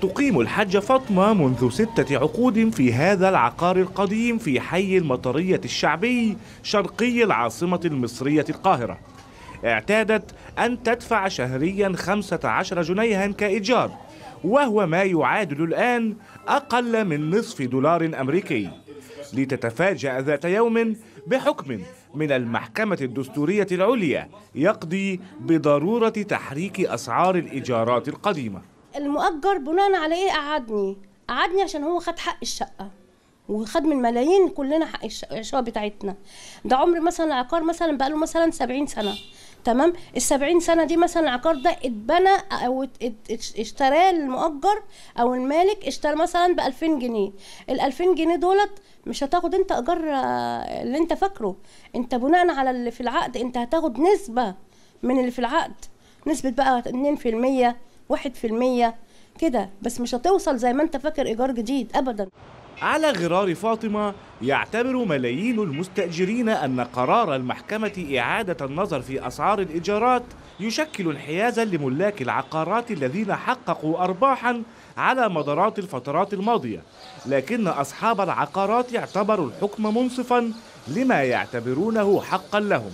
تقيم الحجة فاطمة منذ ستة عقود في هذا العقار القديم في حي المطرية الشعبي شرقي العاصمة المصرية القاهرة اعتادت أن تدفع شهريا 15 جنيها كإيجار وهو ما يعادل الآن أقل من نصف دولار أمريكي لتتفاجأ ذات يوم بحكم من المحكمة الدستورية العليا يقضي بضرورة تحريك أسعار الإيجارات القديمة المؤجر بناء على ايه قعدني قعدني عشان هو خد حق الشقه وخد من ملايين كلنا حق الشقه بتاعتنا ده عمر مثلا العقار مثلا بقاله مثلا 70 سنه تمام ال 70 سنه دي مثلا العقار ده اتبنى او اشتراه المؤجر او المالك اشترى مثلا ب 2000 جنيه ال 2000 جنيه دولت مش هتاخد انت ايجار اللي انت فاكره انت بناء على اللي في العقد انت هتاخد نسبه من اللي في العقد نسبه بقى 2% واحد في المية كده بس مش هتوصل زي ما انت فاكر ايجار جديد ابدا على غرار فاطمة يعتبر ملايين المستأجرين أن قرار المحكمة إعادة النظر في أسعار الإيجارات يشكل انحيازا لملاك العقارات الذين حققوا أرباحا على مدارات الفترات الماضية لكن أصحاب العقارات اعتبروا الحكم منصفا لما يعتبرونه حقا لهم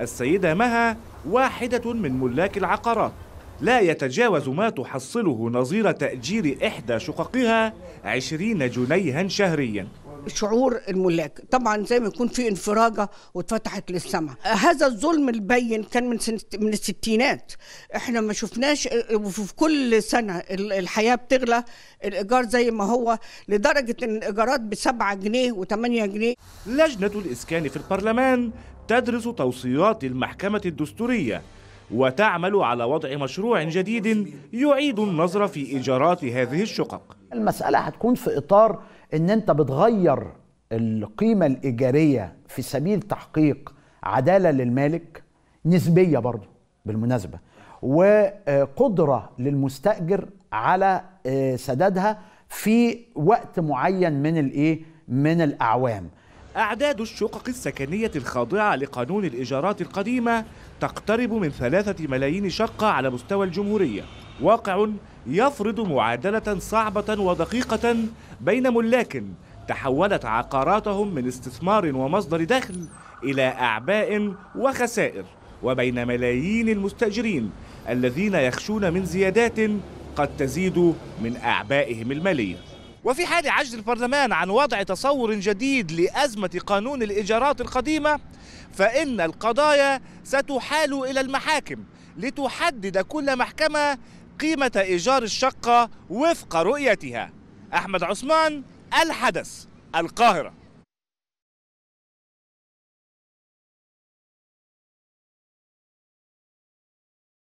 السيدة مها واحدة من ملاك العقارات لا يتجاوز ما تحصله نظير تأجير إحدى شققها 20 جنيها شهريا شعور الملاك طبعا زي ما يكون في انفراجه واتفتحت للسماء هذا الظلم البين كان من سنت من الستينات احنا ما شفناش وفي كل سنه الحياه بتغلى الايجار زي ما هو لدرجه ان الايجارات ب 7 جنيه و8 جنيه لجنه الاسكان في البرلمان تدرس توصيات المحكمه الدستوريه وتعمل على وضع مشروع جديد يعيد النظر في إيجارات هذه الشقق المسألة هتكون في إطار أن أنت بتغير القيمة الإيجارية في سبيل تحقيق عدالة للمالك نسبية برضو بالمناسبة وقدرة للمستأجر على آه، سدادها في وقت معين من الإيه من الأعوام أعداد الشقق السكنية الخاضعة لقانون الإيجارات القديمة تقترب من ثلاثة ملايين شقة على مستوى الجمهورية واقع يفرض معادلة صعبة ودقيقة بين ملاك تحولت عقاراتهم من استثمار ومصدر دخل إلى أعباء وخسائر وبين ملايين المستأجرين الذين يخشون من زيادات قد تزيد من أعبائهم المالية وفي حال عجز البرلمان عن وضع تصور جديد لأزمة قانون الإيجارات القديمة فإن القضايا ستحال إلى المحاكم لتحدد كل محكمة قيمة إيجار الشقة وفق رؤيتها أحمد عثمان الحدث القاهرة